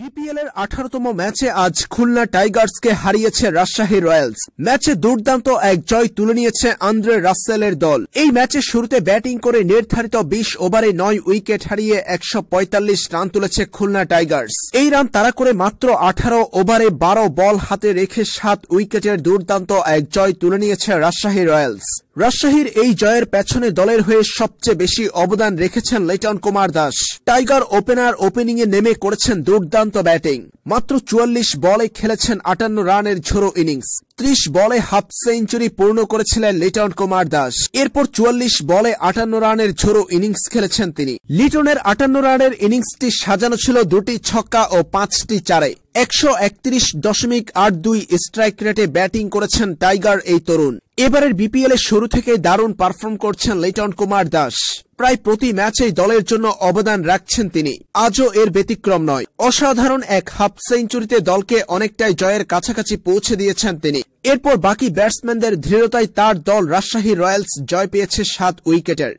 BPL এর আঠারোতম ম্যাচে আজ খুলনা টাইগার্সকে হারিয়েছে রাজশাহী রয়্যালস ম্যাচে দুর্দান্ত এক জয় তুলে নিয়েছে আন্দ্রে রাসেলের দল এই ম্যাচে শুরুতে ব্যাটিং করে নির্ধারিত বিশ ওভারে নয় উইকেট হারিয়ে একশো রান তুলেছে খুলনা টাইগার্স এই রান তারা করে মাত্র আঠারো ওভারে বারো বল হাতে রেখে সাত উইকেটের দুর্দান্ত এক জয় তুলে নিয়েছে রাজশাহী রয়্যালস রাজশাহীর এই জয়ের পেছনে দলের হয়ে সবচেয়ে বেশি অবদান রেখেছেন Liton Kumar Das tiger opener opening এ নেমে করেছেন দুর্দান্ত দুর্দান্ত ব্যাটিং মাত্র চুয়াল্লিশ বলে খেলেছেন আটান্ন রানের ঝোড়ো ইনিংস ত্রিশ বলে হাফ সেঞ্চুরি পূর্ণ করেছিলেন লিটন কুমার দাস এরপর চুয়াল্লিশ বলে আটান্ন রানের ঝোড়ো ইনিংস খেলেছেন তিনি লিটনের আটান্ন রানের ইনিংসটি সাজানো ছিল দুটি ছক্কা ও পাঁচটি চারে একশো একত্রিশ দশমিক আট দুই স্ট্রাইক রেটে ব্যাটিং করেছেন টাইগার এই তরুণ এবারের বিপিএল এর শুরু থেকে দারুণ পারফর্ম করছেন লিটন কুমার দাস প্রায় প্রতি ম্যাচেই দলের জন্য অবদান রাখছেন তিনি আজও এর ব্যতিক্রম নয় অসাধারণ এক হাফ সেঞ্চুরিতে দলকে অনেকটাই জয়ের কাছাকাছি পৌঁছে দিয়েছেন তিনি এরপর বাকি ব্যাটসম্যানদের দৃঢ়তায় তার দল রাজশাহী রয়্যালস জয় পেয়েছে সাত উইকেটের